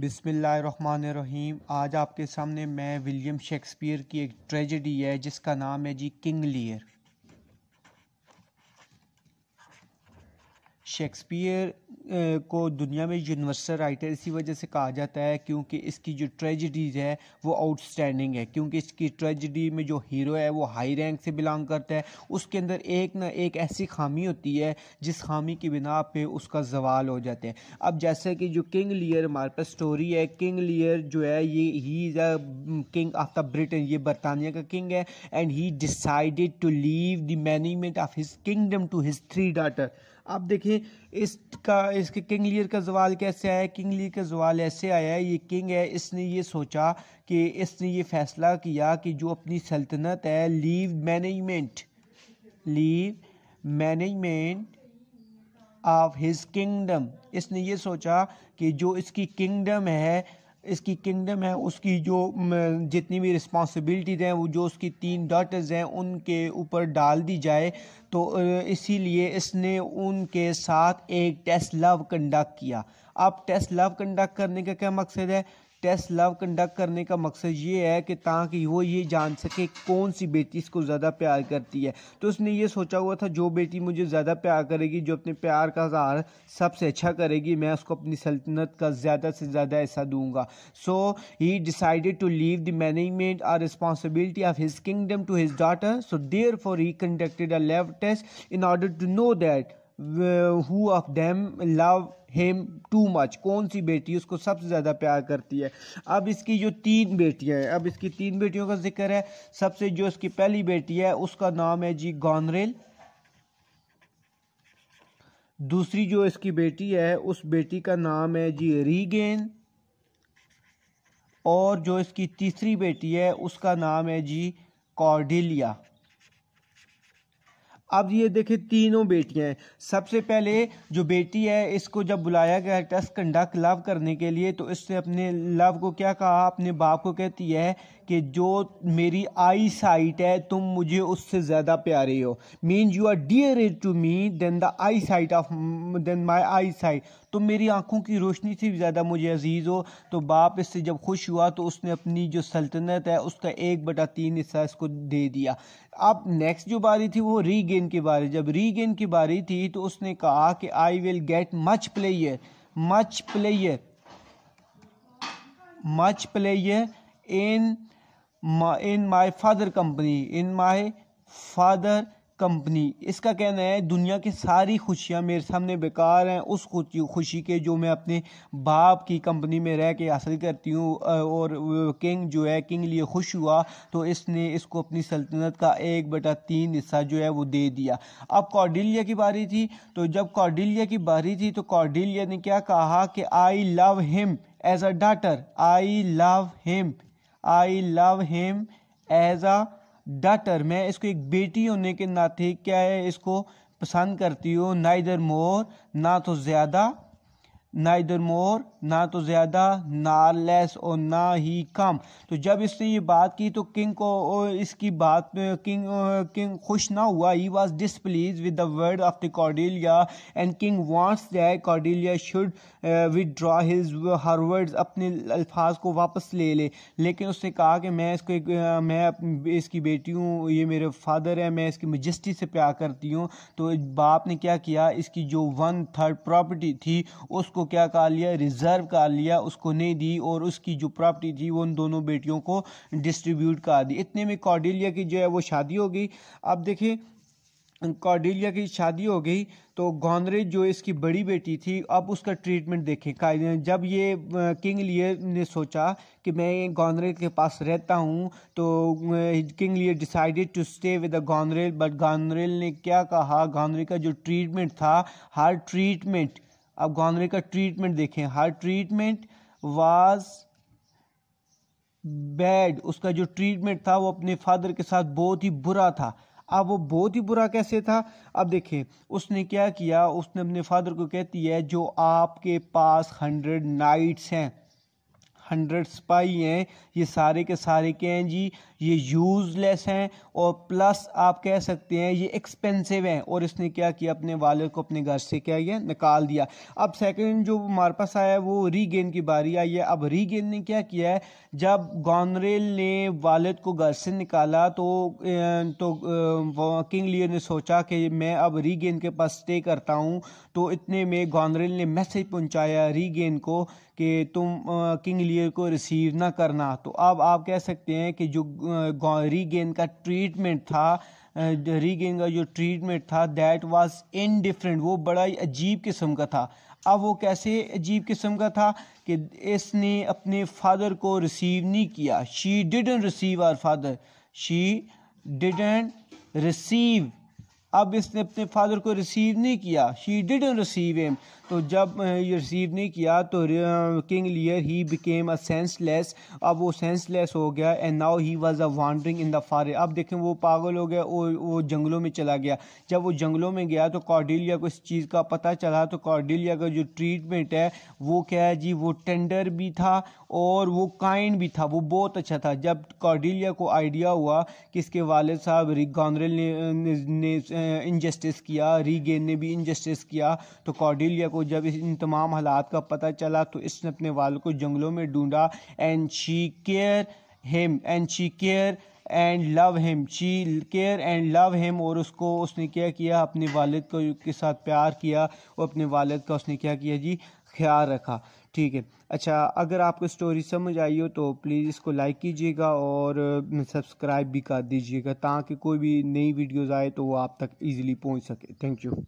बिसमीम आज आपके सामने मैं विलियम शेक्सपियर की एक ट्रेजेडी है जिसका नाम है जी किंग लियर शेक्सपियर को दुनिया में यूनिवर्सल राइटर इसी वजह से कहा जाता है क्योंकि इसकी जो ट्रेजडीज़ है वो आउटस्टैंडिंग है क्योंकि इसकी ट्रेजडी में जो हीरो है वो हाई रैंक से बिलोंग करता है उसके अंदर एक ना एक ऐसी खामी होती है जिस खामी की बिना पे उसका जवाल हो जाता है अब जैसे कि जो किंग लियर हमारे पास स्टोरी है किंग लियर जो है ये he is a king of the Britain ये बरतानिया का किंग है and he decided to leave the management of his kingdom to his three daughter आप देखें इसका इसके किंग लियर का जवाल कैसे आया किंग लियर का जवाल ऐसे आया है ये किंग है इसने ये सोचा कि इसने ये फैसला किया कि जो अपनी सल्तनत है leave management leave management of his kingdom इसने ये सोचा कि जो इसकी किंगडम है इसकी किंगडम है उसकी जो जितनी भी रिस्पॉन्सिबिलिटीज़ हैं वो जो उसकी तीन डॉटर्स हैं उनके ऊपर डाल दी जाए तो इसीलिए इसने उनके साथ एक टेस्ट लव कंडक्ट किया अब टेस्ट लव कंडक्ट करने का क्या मकसद है टेस्ट लव कंडक्ट करने का मकसद ये है कि ताकि वो ये जान सके कौन सी बेटी इसको ज़्यादा प्यार करती है तो उसने ये सोचा हुआ था जो बेटी मुझे ज़्यादा प्यार करेगी जो अपने प्यार का जहार सबसे अच्छा करेगी मैं उसको अपनी सल्तनत का ज़्यादा से ज़्यादा ऐसा दूंगा so he decided to leave the management or responsibility of his kingdom to his daughter so therefore he conducted a love test in order to know that who of them love him too much कौन सी बेटी उसको सबसे ज़्यादा प्यार करती है अब इसकी जो तीन बेटियां हैं अब इसकी तीन बेटियों का जिक्र है सबसे जो इसकी पहली बेटी है उसका नाम है जी गॉनरेल दूसरी जो इसकी बेटी है उस बेटी का नाम है जी रीगेन और जो इसकी तीसरी बेटी है उसका नाम है जी कॉर्डिलिया अब ये देखें तीनों बेटियां हैं सबसे पहले जो बेटी है इसको जब बुलाया गया टेस्ट कंडक्ट लव करने के लिए तो इसने अपने लव को क्या कहा अपने बाप को कहती है कि जो मेरी आई साइट है तुम मुझे उससे ज़्यादा प्यारे हो mean you are dear to me then the eyesight of then my eyesight तुम तो मेरी आंखों की रोशनी से भी ज़्यादा मुझे अजीज़ हो तो बाप इससे जब खुश हुआ तो उसने अपनी जो सल्तनत है उसका एक बटा तीन हिस्सा इसको दे दिया अब नेक्स्ट जो बारी थी वो रीगेन की बारी जब रीगेन की बारी थी तो उसने कहा कि I will get much player much player much player in in my father company in my father company इसका कहना है दुनिया की सारी खुशियाँ मेरे सामने बेकार हैं उस खुशी के जो मैं अपने बाप की कंपनी में रह के हासिल करती हूँ और किंग जो है किंग लिए खुश हुआ तो इसने इसको अपनी सल्तनत का एक बटा तीन हिस्सा जो है वो दे दिया अब कौडिल्या की बारी थी तो जब कौडिल्या की बारी थी तो कौडिल्या ने क्या कहा कि I love him as a daughter I love him I love him as a daughter मैं इसको एक बेटी होने के नाते क्या है इसको पसंद करती हूँ ना इधर मोर ना तो ज़्यादा ना इधर मोर ना तो ज़्यादा ना लेस और ना ही कम तो जब इसने ये बात की तो किंग को इसकी बात किंग किंग खुश ना हुआ he was displease with the word of the Cordelia and king wants that Cordelia should withdraw his her words अपने अल्फाज को वापस ले ले लेकिन उसने कहा कि मैं इसको एक, मैं इसकी बेटी हूँ ये मेरे फादर है मैं इसकी मजस्टी से प्यार करती हूँ तो बाप ने क्या किया इसकी जो वन थर्ड प्रॉपर्टी थी उसको क्या कर लिया रिज़र्व कर लिया उसको नहीं दी और उसकी जो प्रॉपर्टी थी वो उन दोनों बेटियों को डिस्ट्रीब्यूट कर दी इतने में कॉर्डिलिया की जो है वो शादी हो गई अब देखिए कौडिलिया की शादी हो गई तो गोंदरेज जो इसकी बड़ी बेटी थी अब उसका ट्रीटमेंट देखें कायदे जब ये किंग लियर ने सोचा कि मैं गोंदरेज के पास रहता हूँ तो king Lear decided to stay with the Goneril but Goneril ने क्या कहा गोंदरेज का जो ट्रीटमेंट था हर ट्रीटमेंट अब गोंदरे का ट्रीटमेंट देखें हर ट्रीटमेंट वाज बैड उसका जो ट्रीटमेंट था वो अपने फादर के साथ बहुत ही बुरा था अब वो बहुत ही बुरा कैसे था अब देखें उसने क्या किया उसने अपने फादर को कहती है जो आपके पास हंड्रेड नाइट्स हैं हंड्रेड स्पाई हैं ये सारे के सारे के हैं जी ये यूज़लेस हैं और प्लस आप कह सकते हैं ये एक्सपेंसिव हैं और इसने क्या किया अपने वाले को अपने घर से क्या किया निकाल दिया अब सेकंड जो हमारे पास आया वो रीगेन की बारी आई है अब रीगेन ने क्या किया है जब गॉनरेल ने वालद को घर से निकाला तो तो किंग लियर ने सोचा कि मैं अब रीगेन के पास स्टे करता हूँ तो इतने में गॉनरेल ने मैसेज पहुँचाया रीगेन को कि तुम किंग लियर फेलियर को रिसीव ना करना तो अब आप कह सकते हैं कि जो रीगेन का ट्रीटमेंट था रीगेन का जो ट्रीटमेंट था दैट वाज इनडिफरेंट वो बड़ा ही अजीब किस्म का था अब वो कैसे अजीब किस्म का था कि इसने अपने फादर को रिसीव नहीं किया she didn't receive our father she didn't receive अब इसने अपने फादर को रिसीव नहीं किया शी डिड रिसीव एम तो जब ये रिसीव नहीं किया तो king Lear he became a senseless अब वो सेंसलेस हो गया and now he was a wandering in the forest अब देखें वो पागल हो गया और वो जंगलों में चला गया जब वो जंगलों में गया तो कॉर्डिलिया को इस चीज़ का पता चला तो कॉर्डिलिया का जो ट्रीटमेंट है वो क्या है जी वो टेंडर भी था और वो काइंड भी था वो बहुत अच्छा था जब कॉर्डिलिया को आइडिया हुआ कि इसके वालद साहब रिक ने, ने, ने, ने इनजस्टिस किया रीगेन ने भी इनजस्टिस किया तो कॉडिलिया को जब इन तमाम हालात का पता चला तो इसने अपने वाल को जंगलों में ढूंढा and she care him and she care and love him she care and love him और उसको उसने क्या किया अपने वालद को के साथ प्यार किया और अपने वालद का उसने क्या किया जी ख्याल रखा ठीक है अच्छा अगर आपको स्टोरी समझ आई हो तो प्लीज़ इसको लाइक कीजिएगा और सब्सक्राइब भी कर दीजिएगा ताकि कोई भी नई वीडियोज़ आए तो वो आप तक ईज़िली पहुँच सके थैंक यू